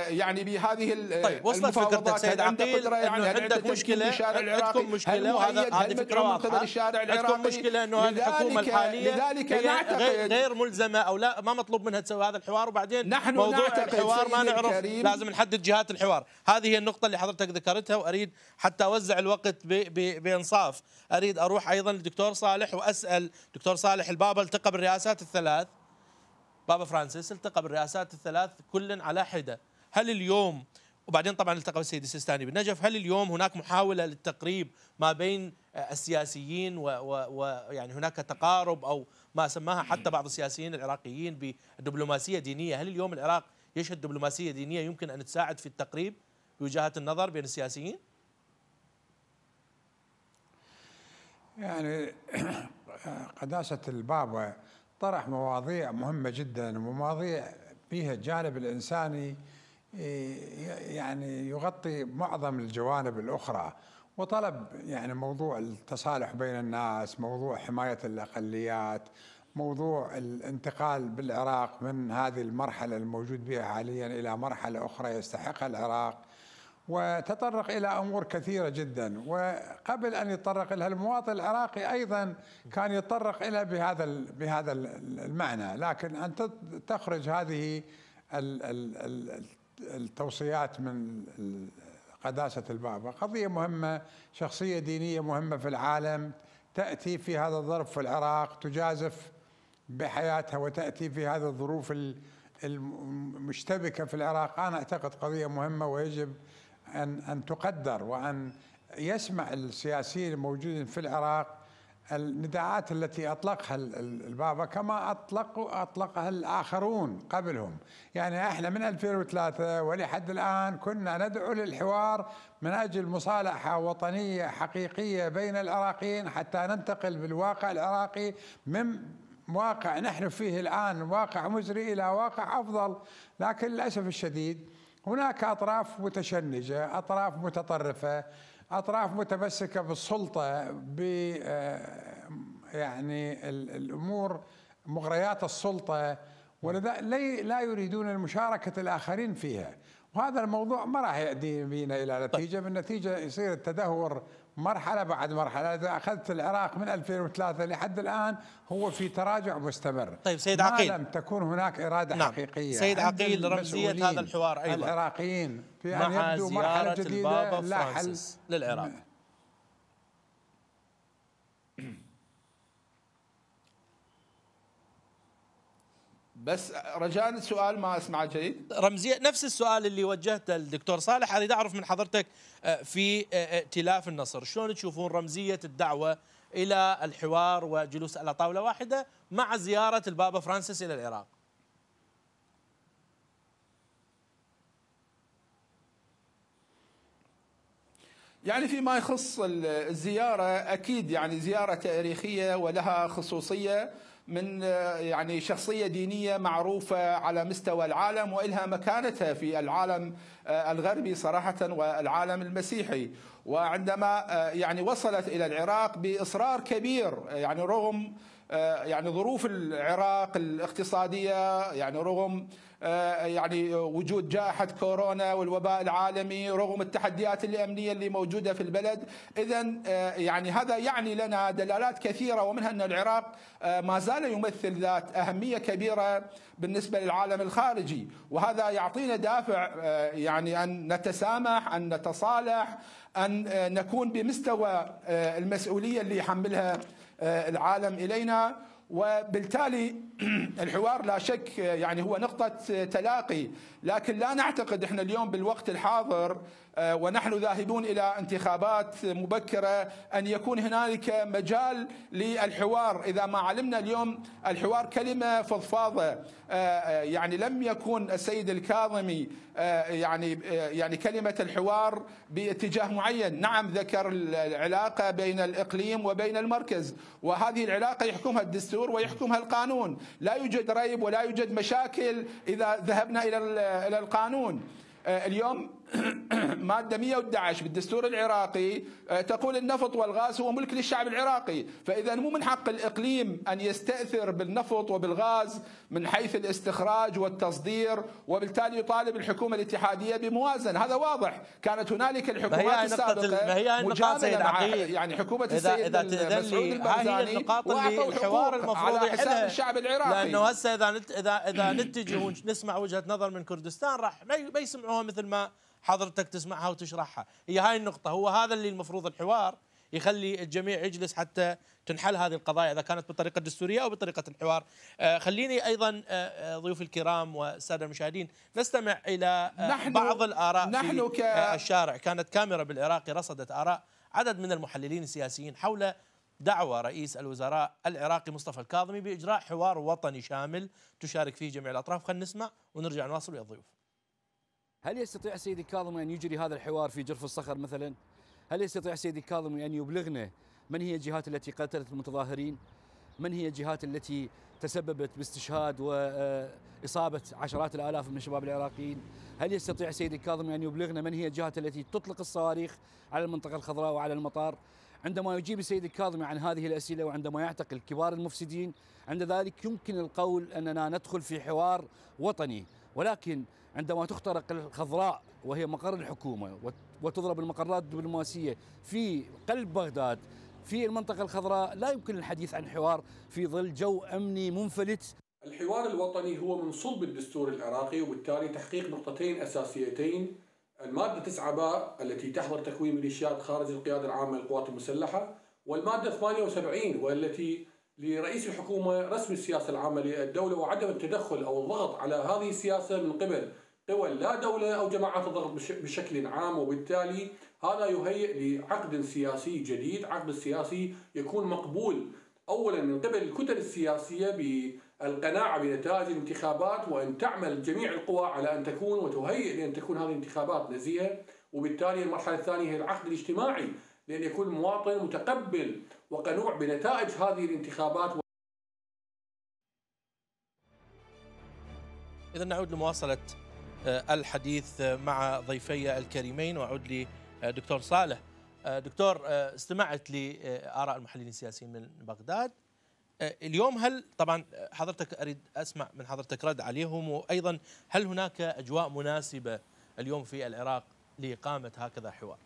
يعني بهذه طيب وصلت فكرتك سيد عقيل يعني عندك مشكله عندكم مشكله هذا هذه فكره واضحه الشارع العراقي عندكم مشكله انه الحكومه الحاليه لذلك غير, غير ملزمه او لا ما مطلوب منها تسوي هذا الحوار وبعدين نحن موضوع الحوار ما نعرف لازم نحدد جهات الحوار هذه هي النقطه اللي حضرتك ذكرتها واريد حتى اوزع الوقت بانصاف اريد اروح ايضا للدكتور صالح واسال دكتور صالح البابا التقى بالرئاسات الثلاث بابا فرانسيس التقى بالرئاسات الثلاث كل على حده هل اليوم وبعدين طبعا التقى بالسيد السيستاني بالنجف هل اليوم هناك محاوله للتقريب ما بين السياسيين ويعني هناك تقارب او ما سماها حتى بعض السياسيين العراقيين بدبلوماسيه دينيه، هل اليوم العراق يشهد دبلوماسيه دينيه يمكن ان تساعد في التقريب بوجهات النظر بين السياسيين؟ يعني قداسه البابا طرح مواضيع مهمه جدا ومواضيع فيها الجانب الانساني إيه، يعني يغطي معظم الجوانب الاخرى وطلب يعني موضوع التصالح بين الناس موضوع حماية الأقليات موضوع الانتقال بالعراق من هذه المرحلة الموجود بها حاليا إلى مرحلة أخرى يستحقها العراق وتطرق إلى أمور كثيرة جدا وقبل أن يتطرق لها المواطن العراقي أيضا كان يتطرق إلى بهذا بهذا المعنى لكن أن تخرج هذه التوصيات من قداسة البابا قضية مهمة شخصية دينية مهمة في العالم تأتي في هذا الظرف في العراق تجازف بحياتها وتأتي في هذه الظروف المشتبكة في العراق أنا أعتقد قضية مهمة ويجب أن أن تقدر وأن يسمع السياسيين الموجودين في العراق النداءات التي أطلقها البابا كما اطلق أطلقها الآخرون قبلهم يعني إحنا من 2003 ولحد الآن كنا ندعو للحوار من أجل مصالحة وطنية حقيقية بين العراقيين حتى ننتقل بالواقع العراقي من واقع نحن فيه الآن واقع مزري إلى واقع أفضل لكن للأسف الشديد هناك أطراف متشنجة أطراف متطرفة اطراف متمسكه بالسلطه ب آه، يعني الامور مغريات السلطه ولذا لا يريدون مشاركه الاخرين فيها وهذا الموضوع ما راح يؤدي بنا الى نتيجه طيب. بالنتيجه يصير التدهور مرحلة بعد مرحلة إذا أخذت العراق من 2003 لحد الآن هو في تراجع مستمر طيب سيد ما عقيل لم تكون هناك إرادة نعم. حقيقية سيد عقيل رمزية هذا الحوار أيضا العراقيين في أن يبدو مرحلة جديدة لا حل للعراق بس رجاء السؤال ما اسمعه جيد رمزية نفس السؤال اللي وجهته للدكتور صالح اريد اعرف من حضرتك آه، في آه، آه، ائتلاف النصر شلون تشوفون رمزية الدعوة الى الحوار وجلوس على طاولة واحدة مع زيارة البابا فرانسيس الى العراق يعني فيما يخص الزيارة أكيد يعني زيارة تاريخية ولها خصوصية من آه، يعني شخصية دينية معروفة على مستوى العالم وإلها مكانتها في العالم آه، الغربي صراحة والعالم المسيحي وعندما آه، يعني وصلت إلى العراق بإصرار كبير يعني رغم يعني ظروف العراق الاقتصادية يعني رغم آه، يعني وجود جائحة كورونا والوباء العالمي رغم التحديات الأمنية اللي موجودة في البلد إذا آه، يعني هذا يعني لنا دلالات كثيرة ومنها أن العراق آه، ما زال يمثل ذات أهمية كبيرة بالنسبة للعالم الخارجي وهذا يعطينا دافع يعني أن نتسامح أن نتصالح أن نكون بمستوى المسؤولية اللي يحملها العالم إلينا وبالتالي الحوار لا شك يعني هو نقطة تلاقي لكن لا نعتقد احنا اليوم بالوقت الحاضر آه، ونحن ذاهبون إلى انتخابات مبكرة أن يكون هنالك مجال للحوار إذا ما علمنا اليوم الحوار كلمة فضفاضة آه، آه، يعني لم يكن السيد الكاظمي يعني يعني كلمة الحوار باتجاه معين نعم ذكر العلاقة بين الإقليم وبين المركز وهذه العلاقة يحكمها الدستور ويحكمها القانون لا يوجد ريب ولا يوجد مشاكل إذا ذهبنا إلى القانون اليوم مادة 111 بالدستور العراقي آه، تقول النفط والغاز هو ملك للشعب العراقي فإذا مو من حق الإقليم أن يستأثر بالنفط وبالغاز من حيث الاستخراج والتصدير وبالتالي يطالب الحكومة الاتحادية بموازنة هذا واضح كانت هنالك الحكومات السابقة ما هي النقاط يعني حكومة السيد إذا مسعود البرزاني وأعطوا الحوار المفروض على حساب الشعب العراقي لأنه هسه إذا إذا إذا نتجه ونسمع وجهة نظر من كردستان راح ما يسمعوها مثل ما حضرتك تسمعها وتشرحها هي هاي النقطة هو هذا اللي المفروض الحوار يخلي الجميع يجلس حتى تنحل هذه القضايا اذا كانت بالطريقه الدستوريه او بطريقه الحوار آه، خليني ايضا آه، آه، ضيوف الكرام والساده المشاهدين نستمع الى نحن بعض الاراء نحن في ك... الشارع كانت كاميرا بالعراق رصدت اراء عدد من المحللين السياسيين حول دعوة رئيس الوزراء العراقي مصطفى الكاظمي باجراء حوار وطني شامل تشارك فيه جميع الاطراف خلينا نسمع ونرجع نواصل ويا الضيوف هل يستطيع السيد الكاظم أن يجري هذا الحوار في جرف الصخر مثلا؟ هل يستطيع السيد الكاظم أن يبلغنا من هي الجهات التي قتلت المتظاهرين؟ من هي الجهات التي تسببت باستشهاد وإصابة عشرات الآلاف من الشباب العراقيين هل يستطيع السيد الكاظم أن يبلغنا من هي الجهات التي تطلق الصواريخ على المنطقة الخضراء وعلى المطار عندما يجيب السيد الكاظمي عن هذه الأسئلة وعندما يعتقل كبار المفسدين عند ذلك يمكن القول أننا ندخل في حوار وطني ولكن عندما تخترق الخضراء وهي مقر الحكومة وتضرب المقرات الدبلوماسية في قلب بغداد في المنطقة الخضراء لا يمكن الحديث عن حوار في ظل جو أمني منفلت الحوار الوطني هو من صلب الدستور العراقي وبالتالي تحقيق نقطتين أساسيتين المادة 9 باء التي تحظر تكوين ميليشيات خارج القيادة العامة للقوات المسلحة والمادة 78 والتي لرئيس الحكومة رسم السياسة العامة للدولة وعدم التدخل أو الضغط على هذه السياسة من قبل دول لا دولة أو جماعات الضغط بشكل عام وبالتالي هذا يهيئ لعقد سياسي جديد عقد سياسي يكون مقبول أولا من قبل الكتل السياسية بالقناعة بنتائج الانتخابات وأن تعمل جميع القوى على أن تكون وتهيئ لأن تكون هذه الانتخابات نزيهة وبالتالي المرحلة الثانية هي العقد الاجتماعي لأن يكون المواطن متقبل وقنوع بنتائج هذه الانتخابات إذا نعود لمواصلة آه، الحديث آه، مع ضيفي الكريمين واعود لي آه، دكتور صالح دكتور استمعت لاراء المحللين السياسيين من بغداد اليوم هل طبعا حضرتك اريد اسمع من حضرتك رد عليهم وايضا هل هناك اجواء مناسبه اليوم في العراق لاقامه هكذا حوار؟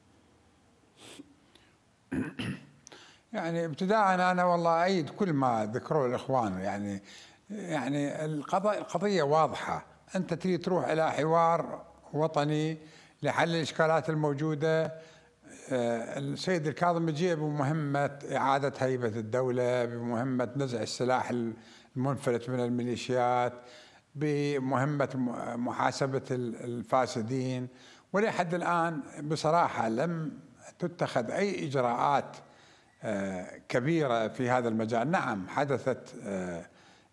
يعني ابتداء انا والله ايد كل ما ذكروه الاخوان يعني يعني القضيه واضحه أنت تريد تروح إلى حوار وطني لحل الإشكالات الموجودة آه، السيد الكاظم جاء بمهمة إعادة هيبة الدولة بمهمة نزع السلاح المنفلت من الميليشيات بمهمة محاسبة الفاسدين ولحد الآن بصراحة لم تتخذ أي إجراءات آه، كبيرة في هذا المجال نعم حدثت آه،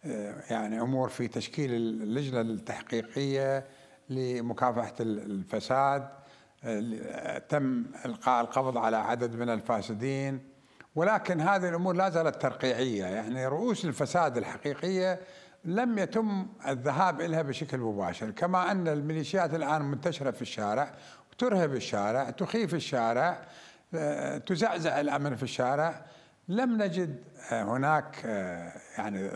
آه، يعني امور في تشكيل اللجنه التحقيقيه لمكافحه الفساد آه، آه، تم القاء القبض على عدد من الفاسدين ولكن هذه الامور لا زالت ترقيعيه يعني رؤوس الفساد الحقيقيه لم يتم الذهاب إليها بشكل مباشر كما أن الميليشيات الآن منتشرة في الشارع ترهب الشارع تخيف الشارع تزعزع الأمن في الشارع لم نجد هناك يعني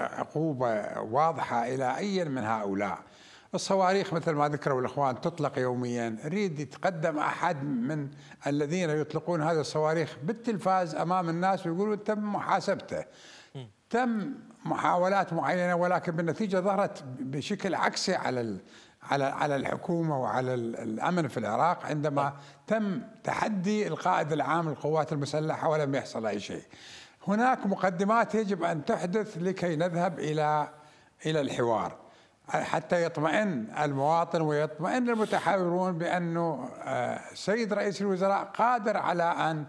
عقوبة واضحة إلى أي من هؤلاء الصواريخ مثل ما ذكروا الإخوان تطلق يوميا يريد يتقدم أحد من الذين يطلقون هذه الصواريخ بالتلفاز أمام الناس ويقولوا تم محاسبته تم محاولات معينة ولكن بالنتيجة ظهرت بشكل عكسي على على على الحكومه وعلى الامن في العراق عندما نعم. تم تحدي القائد العام للقوات المسلحه ولم يحصل اي شيء. هناك مقدمات يجب أن تحدث لكي نذهب إلى إلى الحوار حتى يطمئن المواطن ويطمئن المتحاورون بأنه آه، السيد رئيس الوزراء قادر على أن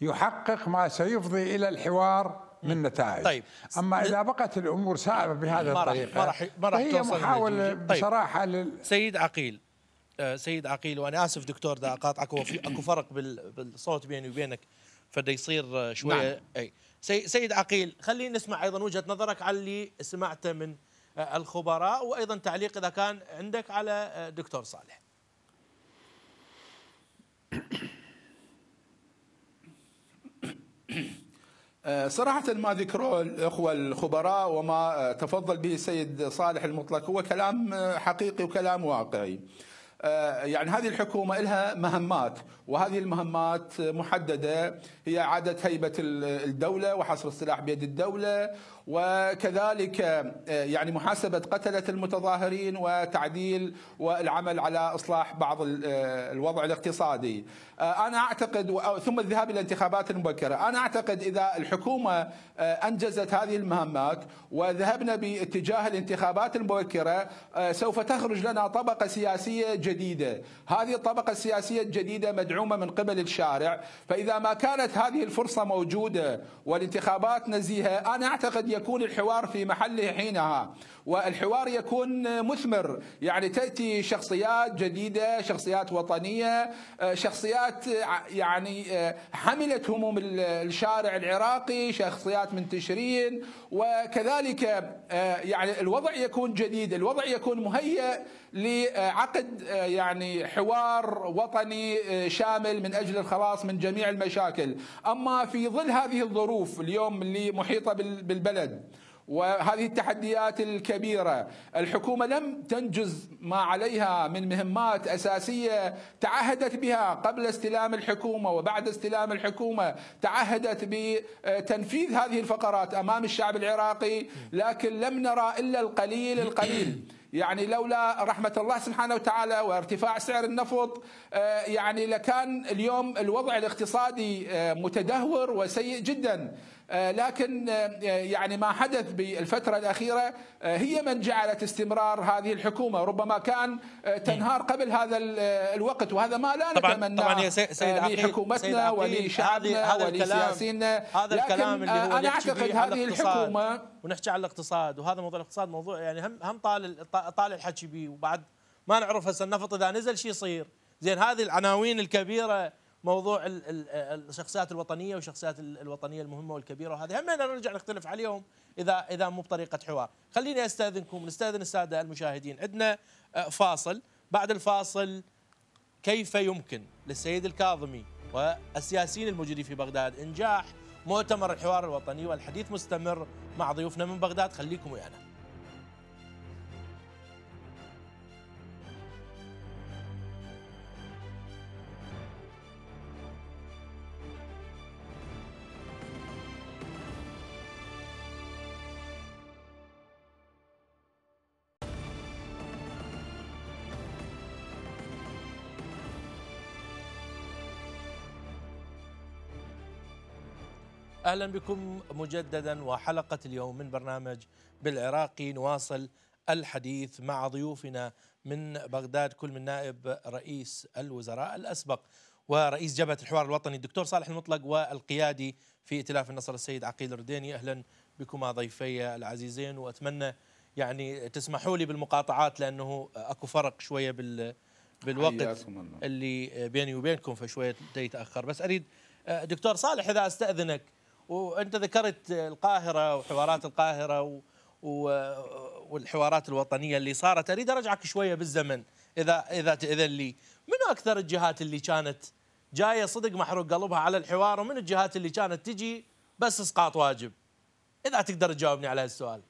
يحقق ما سيفضي إلى الحوار من نتائج طيب. اما اذا بقت الامور سائبه بهذا ما الطريقه ما راح ما راح هي محاوله طيب. بصراحه طيب. لل... سيد عقيل آه، سيد عقيل وانا اسف دكتور دا اقاطعك هو اكو فرق بالصوت بيني وبينك فده يصير آه، شويه نعم. اي سيد عقيل خلينا نسمع ايضا وجهه نظرك على اللي سمعته من آه، الخبراء وايضا تعليق اذا كان عندك على آه، دكتور صالح آه، صراحة ما ذكره الأخوة الخبراء وما تفضل به السيد صالح المطلق هو كلام حقيقي وكلام واقعي آه، يعني هذه الحكومة لها مهمات وهذه المهمات محددة هي إعادة هيبة الدولة وحصر السلاح بيد الدولة وكذلك آه، يعني محاسبة قتلة المتظاهرين وتعديل والعمل على إصلاح بعض آه، الوضع الاقتصادي آه، أنا أعتقد ثم الذهاب إلى الانتخابات المبكرة أنا أعتقد إذا الحكومة أنجزت هذه المهمات وذهبنا باتجاه الانتخابات المبكرة سوف تخرج لنا طبقة سياسية جديدة هذه الطبقة السياسية الجديدة مدعومة من قبل الشارع فإذا ما كانت هذه الفرصة موجودة والانتخابات نزيهة أنا أعتقد يكون الحوار في محله حينها والحوار يكون مثمر يعني تأتي شخصيات جديدة شخصيات وطنية آه، شخصيات آه، يعني آه، حملت هموم الشارع العراقي شخصيات من تشرين وكذلك يعني الوضع يكون جديد الوضع يكون مهيئ لعقد يعني حوار وطني شامل من اجل الخلاص من جميع المشاكل، اما في ظل هذه الظروف اليوم اللي محيطه بالبلد وهذه التحديات الكبيرة الحكومة لم تنجز ما عليها من مهمات أساسية تعهدت بها قبل استلام الحكومة وبعد استلام الحكومة تعهدت بتنفيذ هذه الفقرات أمام الشعب العراقي لكن لم نرى إلا القليل القليل يعني لولا رحمة الله سبحانه وتعالى وارتفاع سعر النفط آه، يعني لكان اليوم الوضع الاقتصادي آه، متدهور وسيء جدا آه، لكن آه، يعني ما حدث بالفترة الأخيرة آه، هي من جعلت استمرار هذه الحكومة ربما كان تنهار قبل هذا الوقت وهذا ما لا طبعا نتمناه لحكومتنا ولشعبنا ولسياسينا هذا الكلام اللي هو أنا أعتقد هذه الحكومة ونحكي عن الاقتصاد وهذا موضوع الاقتصاد موضوع يعني هم هم طال طال الحكي به وبعد ما نعرف هسه النفط اذا نزل شو يصير زين هذه العناوين الكبيره موضوع الشخصيات الوطنيه والشخصيات الوطنيه المهمه والكبيره وهذه هم نرجع نختلف عليهم اذا اذا مو بطريقه حوار خليني استاذنكم نستاذن الساده المشاهدين عندنا آه، فاصل بعد الفاصل كيف يمكن للسيد الكاظمي والسياسيين الموجودين في بغداد انجاح مؤتمر الحوار الوطني والحديث مستمر مع ضيوفنا من بغداد خليكم ويانا اهلا بكم مجددا وحلقه اليوم من برنامج بالعراقي نواصل الحديث مع ضيوفنا من بغداد كل من نائب رئيس الوزراء الاسبق ورئيس جبهه الحوار الوطني الدكتور صالح المطلق والقيادي في ائتلاف النصر السيد عقيل الرديني اهلا بكما ضيفي العزيزين واتمنى يعني تسمحوا لي بالمقاطعات لانه اكو فرق شويه بال بالوقت اللي بيني وبينكم فشويه يتاخر بس اريد دكتور صالح اذا استاذنك وانت ذكرت القاهره وحوارات القاهره و... و... والحوارات الوطنيه اللي صارت اريد ارجعك شويه بالزمن اذا اذا تاذن لي من اكثر الجهات اللي كانت جايه صدق محروق قلبها على الحوار ومن الجهات اللي كانت تجي بس اسقاط واجب اذا تقدر تجاوبني على هالسؤال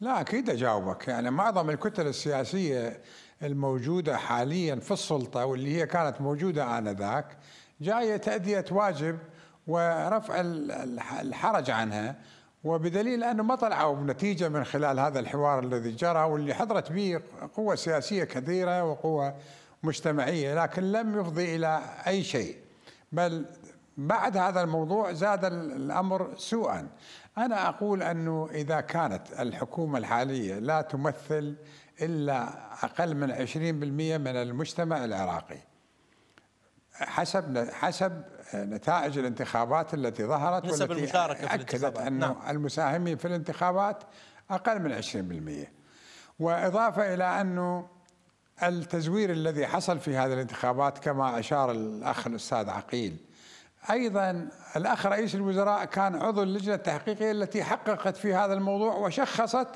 لا اكيد اجاوبك يعني معظم الكتل السياسيه الموجوده حاليا في السلطه واللي هي كانت موجوده انذاك جاية تأدية واجب ورفع الحرج عنها وبدليل أنه ما طلعوا بنتيجة من خلال هذا الحوار الذي جرى واللي حضرت به قوة سياسية كثيرة وقوة مجتمعية لكن لم يفضي إلى أي شيء بل بعد هذا الموضوع زاد الأمر سوءا أنا أقول أنه إذا كانت الحكومة الحالية لا تمثل إلا أقل من 20% من المجتمع العراقي حسب حسب آه، نتائج الانتخابات التي ظهرت نسب والتي المشاركة في أكدت أن نعم. المساهمين في الانتخابات أقل من 20% وإضافة إلى أنه التزوير الذي حصل في هذه الانتخابات كما أشار الأخ الأستاذ عقيل أيضا الأخ رئيس الوزراء كان عضو اللجنة التحقيقية التي حققت في هذا الموضوع وشخصت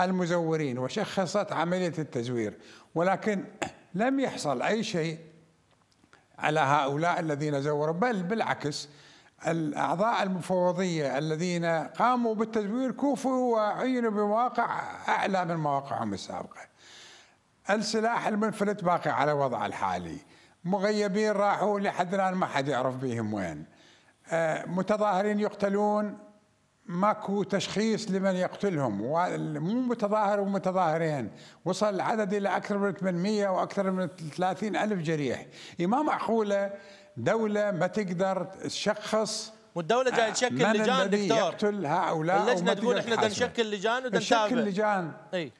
المزورين وشخصت عملية التزوير ولكن لم يحصل أي شيء على هؤلاء الذين زوروا بل بالعكس الأعضاء المفوضية الذين قاموا بالتزوير كوفوا وعينوا بمواقع أعلى من مواقعهم السابقة السلاح المنفلت باقي على وضعه الحالي مغيبين راحوا لحد الآن ما حد يعرف بهم وين آه، متظاهرين يقتلون ماكو تشخيص لمن يقتلهم مو متظاهر ومتظاهرين وصل العدد إلى أكثر من 800 وأكثر من 30 ألف جريح ما معقولة دولة ما تقدر تشخص والدولة جاي آه، تشكل لجان الذي من يقتل هؤلاء اللجنة تقول احنا بدنا نشكل لجان ودنا نشكل لجان اي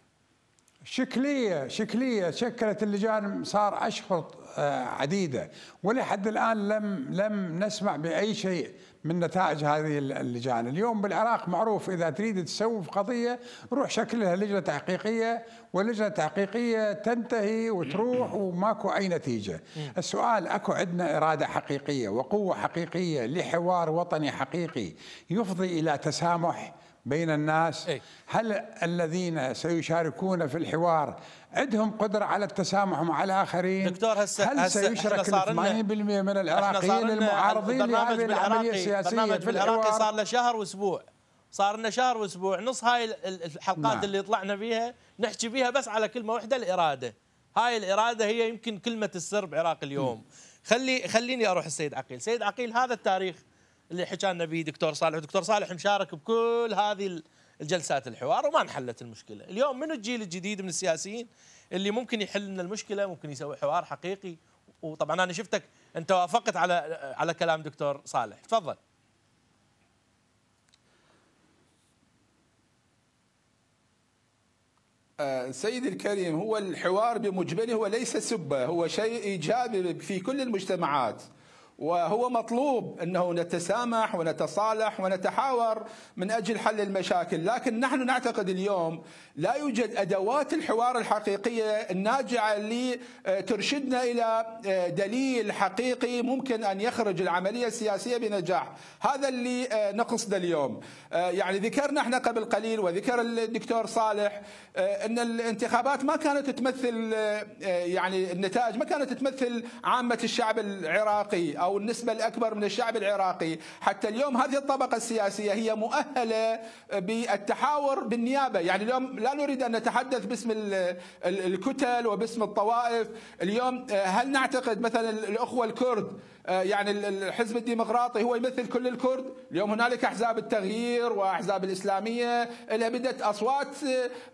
شكلية شكلية شكلت اللجان صار أشخط آه، عديدة ولحد الآن لم لم نسمع بأي شيء من نتائج هذه اللجان اليوم بالعراق معروف إذا تريد تسوي في قضية روح شكلها لجنة تحقيقية ولجنة تحقيقية تنتهي وتروح وماكو أي نتيجة السؤال أكو عندنا إرادة حقيقية وقوة حقيقية لحوار وطني حقيقي يفضي إلى تسامح بين الناس إيه. هل الذين سيشاركون في الحوار عندهم قدرة على التسامح مع الآخرين دكتور هسه هل سيشرك سيشرك 80% من العراقيين المعارضين لهذه العملية السياسية برنامج في العراقي صار له شهر وأسبوع صار لنا شهر وأسبوع نص هاي الحلقات نعم. اللي طلعنا فيها نحكي فيها بس على كلمة واحدة الإرادة هاي الإرادة هي يمكن كلمة السر بعراق اليوم خلي خليني أروح السيد عقيل سيد عقيل هذا التاريخ اللي حكى لنا به دكتور صالح دكتور صالح مشارك بكل هذه الجلسات الحوار وما انحلت المشكله اليوم من الجيل الجديد من السياسيين اللي ممكن يحل لنا المشكله ممكن يسوي حوار حقيقي وطبعا انا شفتك انت وافقت على على كلام دكتور صالح تفضل آه، سيدي الكريم هو الحوار بمجمله هو ليس سبه هو شيء ايجابي في كل المجتمعات وهو مطلوب انه نتسامح ونتصالح ونتحاور من اجل حل المشاكل، لكن نحن نعتقد اليوم لا يوجد ادوات الحوار الحقيقيه الناجعه اللي ترشدنا الى آه، دليل حقيقي ممكن ان يخرج العمليه السياسيه بنجاح، هذا اللي آه، نقصده اليوم. آه، يعني ذكرنا احنا قبل قليل وذكر الدكتور صالح ان الانتخابات ما كانت تمثل يعني النتائج ما كانت تمثل عامه الشعب العراقي أو النسبة الأكبر من الشعب العراقي حتى اليوم هذه الطبقة السياسية هي مؤهلة بالتحاور بالنيابة يعني اليوم لا نريد أن نتحدث باسم الكتل وباسم الطوائف اليوم آه، هل نعتقد مثلا الأخوة الكرد آه، يعني الحزب الديمقراطي هو يمثل كل الكرد اليوم هنالك أحزاب التغيير وأحزاب الإسلامية اللي بدأت أصوات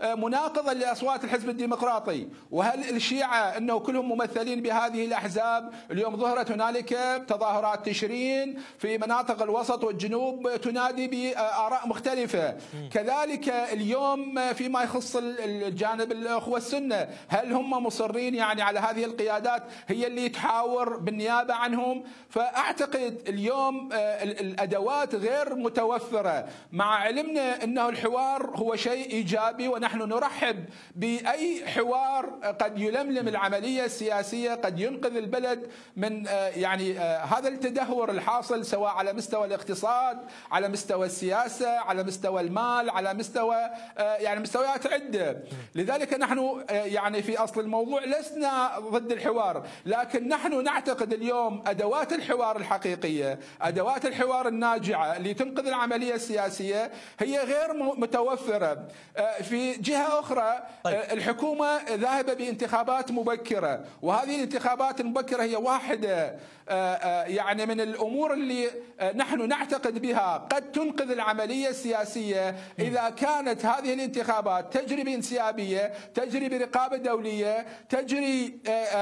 آه، مناقضة لأصوات الحزب الديمقراطي وهل الشيعة أنه كلهم ممثلين بهذه الأحزاب اليوم ظهرت هنالك تظاهرات تشرين في مناطق الوسط والجنوب تنادي بآراء مختلفة كذلك اليوم فيما يخص الجانب الأخوة السنة هل هم مصرين يعني على هذه القيادات هي اللي تحاور بالنيابة عنهم فأعتقد اليوم آه، الأدوات غير متوفرة مع علمنا أنه الحوار هو شيء إيجابي ونحن نرحب بأي حوار قد يلملم العملية السياسية قد ينقذ البلد من آه، يعني آه، هذا التدهور الحاصل سواء على مستوى الاقتصاد على مستوى السياسة على مستوى المال على مستوى يعني مستويات عدة لذلك نحن يعني في أصل الموضوع لسنا ضد الحوار لكن نحن نعتقد اليوم أدوات ادوات الحوار الحقيقيه، ادوات الحوار الناجعه اللي تنقذ العمليه السياسيه هي غير متوفره. آه، في جهه اخرى آه، طيب. الحكومه ذاهبه بانتخابات مبكره، وهذه الانتخابات المبكره هي واحده آه، يعني من الامور اللي نحن نعتقد بها قد تنقذ العمليه السياسيه اذا كانت هذه الانتخابات تجري بانسيابيه، تجري برقابه دوليه، تجري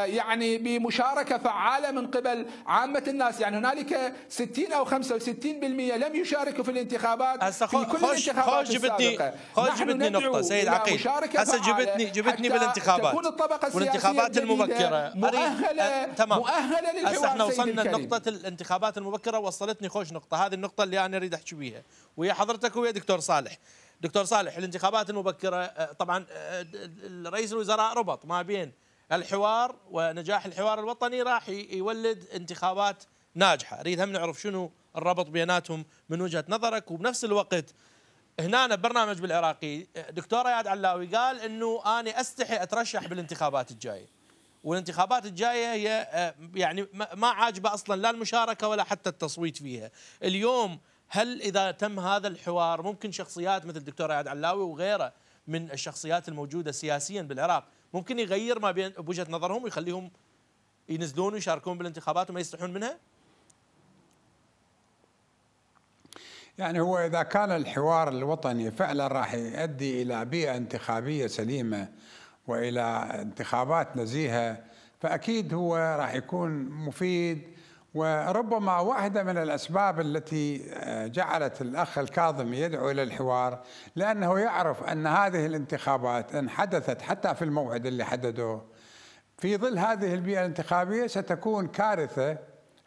يعني بمشاركه فعاله من قبل عامة الناس يعني هنالك 60 أو 65% لم يشاركوا في الانتخابات في كل خوش الانتخابات خوش جبتني خوش جبتني نقطة سيد عقيل هسه جبتني جبتني بالانتخابات تكون الطبقة السياسية والانتخابات المبكرة مؤهلة أه تمام مؤهلة للحوار هسه احنا وصلنا لنقطة الانتخابات المبكرة وصلتني خوش نقطة هذه النقطة اللي أنا أريد أحكي بيها ويا حضرتك ويا دكتور صالح دكتور صالح الانتخابات المبكرة آه، طبعا آه، آه، رئيس الوزراء ربط ما بين الحوار ونجاح الحوار الوطني راح يولد انتخابات ناجحه، اريد هم نعرف شنو الربط بيناتهم من وجهه نظرك وبنفس الوقت هنا برنامج بالعراقي دكتور اياد علاوي قال انه انا استحي اترشح بالانتخابات الجايه والانتخابات الجايه هي آه، يعني ما عاجبه اصلا لا المشاركه ولا حتى التصويت فيها اليوم هل اذا تم هذا الحوار ممكن شخصيات مثل دكتور اياد علاوي وغيره من الشخصيات الموجوده سياسيا بالعراق ممكن يغير ما بين بوجهه نظرهم ويخليهم ينزلون ويشاركون بالانتخابات وما يستحون منها؟ يعني هو اذا كان الحوار الوطني فعلا راح يؤدي الى بيئه انتخابيه سليمه والى انتخابات نزيهه فاكيد هو راح يكون مفيد وربما واحدة من الأسباب التي آه، جعلت الأخ الكاظم يدعو إلى الحوار لأنه يعرف أن هذه الانتخابات إن حدثت حتى في الموعد اللي حددوه في ظل هذه البيئة الانتخابية ستكون كارثة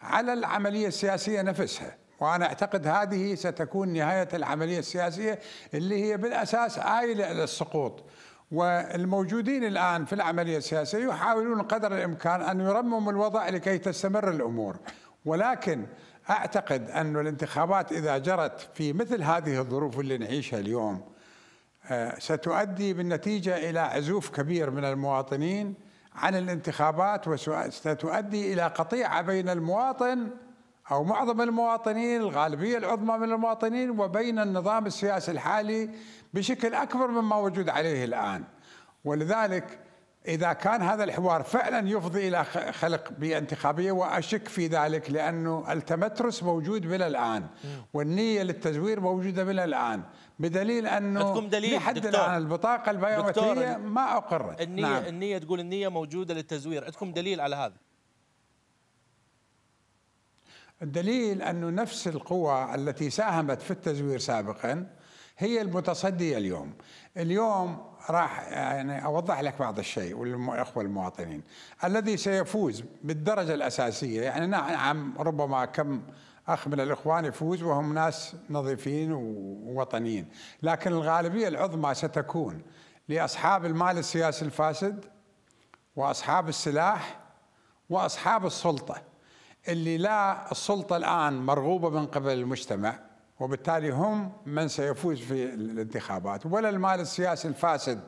على العملية السياسية نفسها وأنا أعتقد هذه ستكون نهاية العملية السياسية اللي هي بالأساس آيلة إلى السقوط والموجودين الآن في العملية السياسية يحاولون قدر الإمكان أن يرمموا الوضع لكي تستمر الأمور ولكن أعتقد أن الانتخابات إذا جرت في مثل هذه الظروف اللي نعيشها اليوم آه، ستؤدي بالنتيجة إلى عزوف كبير من المواطنين عن الانتخابات وستؤدي إلى قطيعة بين المواطن أو معظم المواطنين الغالبية العظمى من المواطنين وبين النظام السياسي الحالي بشكل أكبر مما وجود عليه الآن ولذلك إذا كان هذا الحوار فعلا يفضي إلى خلق بيئة انتخابية وأشك في ذلك لأنه التمترس موجود من الآن والنية للتزوير موجودة من الآن بدليل أنه دليل لحد دكتور. الآن البطاقة البيومترية ما أقرت النية, نعم. النية تقول النية موجودة للتزوير عندكم دليل على هذا الدليل أنه نفس القوى التي ساهمت في التزوير سابقا هي المتصدية اليوم اليوم راح يعني أوضح لك بعض الشيء والإخوة المواطنين الذي سيفوز بالدرجة الأساسية يعني نعم ربما كم أخ من الإخوان يفوز وهم ناس نظيفين ووطنيين لكن الغالبية العظمى ستكون لأصحاب المال السياسي الفاسد وأصحاب السلاح وأصحاب السلطة اللي لا السلطة الآن مرغوبة من قبل المجتمع وبالتالي هم من سيفوز في الانتخابات ولا المال السياسي الفاسد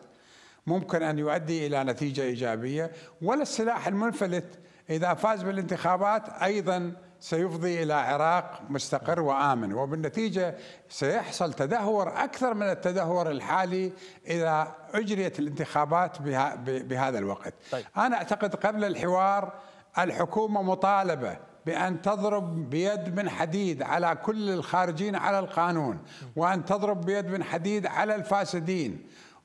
ممكن أن يؤدي إلى نتيجة إيجابية ولا السلاح المنفلت إذا فاز بالانتخابات أيضا سيفضي إلى عراق مستقر وآمن وبالنتيجة سيحصل تدهور أكثر من التدهور الحالي إذا أجريت الانتخابات بها بهذا الوقت طيب. أنا أعتقد قبل الحوار الحكومة مطالبة بأن تضرب بيد من حديد على كل الخارجين على القانون وأن تضرب بيد من حديد على الفاسدين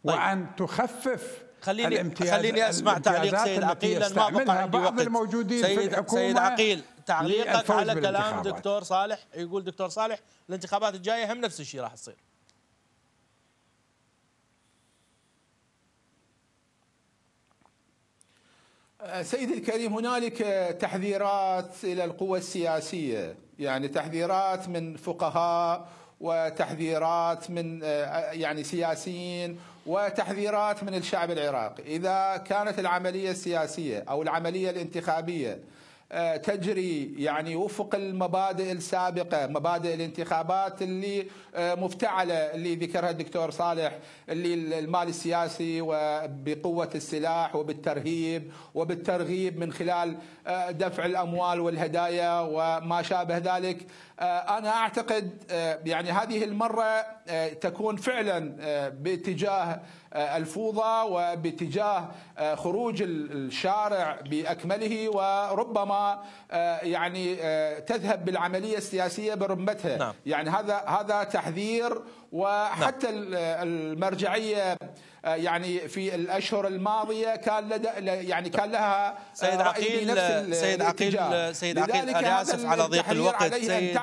طيب. وأن تخفف خليني خليني اسمع تعليق سيد عقيل لان ما بقى عندي بعض وقت الموجودين سيد في الحكومه سيد عقيل تعليقك على كلام دكتور صالح يقول دكتور صالح الانتخابات الجايه هم نفس الشيء راح تصير آه، سيدي الكريم هنالك تحذيرات الى القوى السياسيه يعني تحذيرات من فقهاء وتحذيرات من آه، آه، يعني سياسيين وتحذيرات من الشعب العراقي اذا كانت العمليه السياسيه او العمليه الانتخابيه آه، تجري يعني وفق المبادئ السابقه مبادئ الانتخابات اللي آه، مفتعله اللي ذكرها الدكتور صالح اللي المال السياسي وبقوه السلاح وبالترهيب وبالترغيب من خلال آه، دفع الاموال والهدايا وما شابه ذلك انا اعتقد يعني هذه المره تكون فعلا باتجاه آه، الفوضى وباتجاه آه، خروج الشارع باكمله وربما آه، يعني تذهب بالعمليه السياسيه برمتها نعم. يعني هذا هذا تحذير وحتى نعم. المرجعيه يعني في الاشهر الماضيه كان لدى يعني كان لها سيد عقيل سيد عقيل سيد عقيل انا اسف على ضيق الوقت سيد, سيد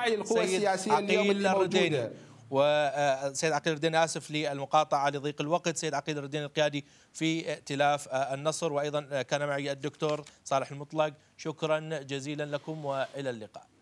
عقيل الرديني وسيد عقيل الدين اسف للمقاطعه لضيق الوقت سيد عقيل الدين القيادي في ائتلاف النصر وايضا كان معي الدكتور صالح المطلق شكرا جزيلا لكم والى اللقاء